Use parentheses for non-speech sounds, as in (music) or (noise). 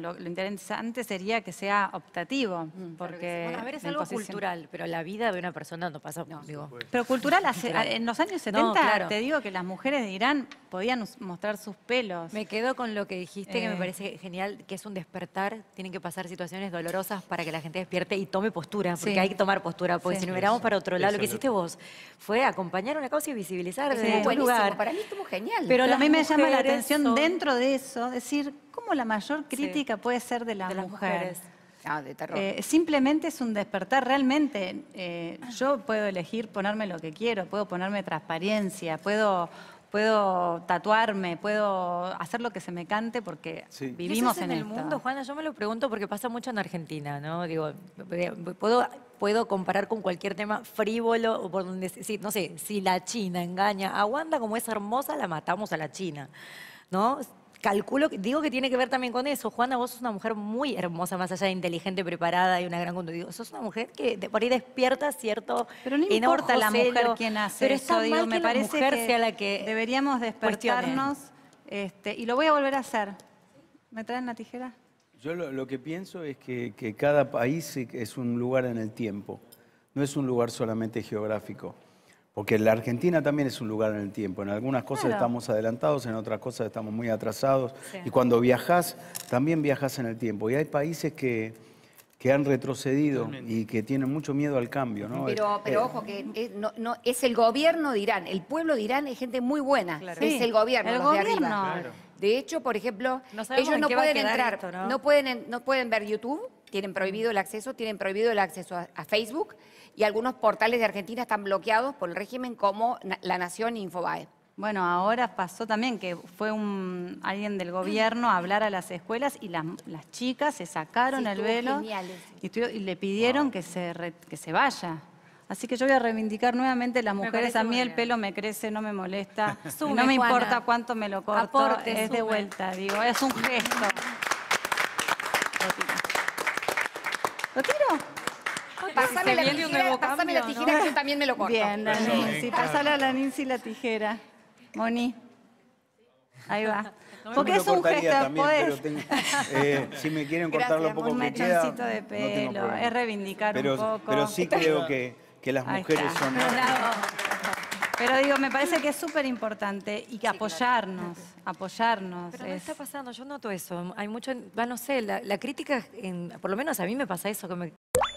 Lo, interesante sería que sea optativo, mm, porque... a ver, es algo cultural, pero la vida de una persona no pasa, no, pues. Pero cultural, en los años 70, te digo que las mujeres de Irán podían mostrar sus pelos. Me quedo con lo que dijiste, que me eh. parece genial, que es un despertar, tienen que pasar situaciones dolorosas para que la gente despierte y tome postura, porque hay que tomar postura, porque si no miramos para otro lado, lo que hiciste vos fue acompañar una causa y visibilizar desde un lugar. Para mí estuvo genial. Pero a mí me llama la atención dentro de eso, decir ¿Cómo la mayor crítica puede ser de Las mujeres. Ah, de terror. Eh, simplemente es un despertar. Realmente eh, ah. yo puedo elegir ponerme lo que quiero, puedo ponerme transparencia, puedo puedo tatuarme, puedo hacer lo que se me cante porque vivimos en, el mundo, Juana. Yo me lo pregunto porque pasa mucho en Argentina, ¿no? Digo, eh, puedo puedo comparar con cualquier tema frívolo o por donde sí, no sé, si la China engaña a Wanda como es hermosa la matamos a la China, ¿no? calculo, digo que tiene que ver también con eso. Juana, vos sos una mujer muy hermosa, más allá de inteligente, preparada y una gran conducta. Sos una mujer que por ahí despierta cierto. Pero no importa la mujer quien hace eso, me parece que la que deberíamos despertarnos. Este, y lo voy a volver a hacer. ¿Me traen la tijera? Yo lo, que pienso es que cada país es un lugar en el tiempo, no es un lugar solamente geográfico. Porque la Argentina también es un lugar en el tiempo. En algunas cosas estamos adelantados, en otras cosas estamos muy atrasados. Y cuando viajas, también viajas en el tiempo. Y hay países que, que han retrocedido y que tienen mucho miedo al cambio. ¿no? Pero, eh, eh, ojo, que eh, es, el gobierno de Irán, el pueblo de Irán es gente muy buena, es el gobierno, el los gobierno. de arriba. De hecho, por ejemplo, ellos no pueden entrar, No, pueden, no pueden ver YouTube, tienen prohibido el acceso, tienen prohibido el acceso a, Facebook y algunos portales de Argentina están bloqueados por el régimen como La Nación e Infobae. Bueno, ahora pasó también que fue un, alguien del gobierno a hablar a las escuelas y las, chicas se sacaron el velo y, le pidieron que, se que se vaya. Así que yo voy a reivindicar nuevamente las mujeres. A mí el pelo me crece, no me molesta. (laughs) no me importa cuánto me lo corto. es de vuelta, digo. Es un gesto. ¿Lo tiro? Pásame la, tijera, pásame que yo también me lo corto. Bien, la Pásale a la Nancy la tijera. Moni. Ahí va. Porque es un gesto, pues. si me quieren cortar lo poco un que de pelo, es reivindicar un poco. Pero sí creo que, que las mujeres son... Pero digo, me parece que es súper importante y que apoyarnos, apoyarnos. Pero está pasando, yo noto eso. Hay mucho, no sé, la, crítica, en, por lo menos a mí me pasa eso, que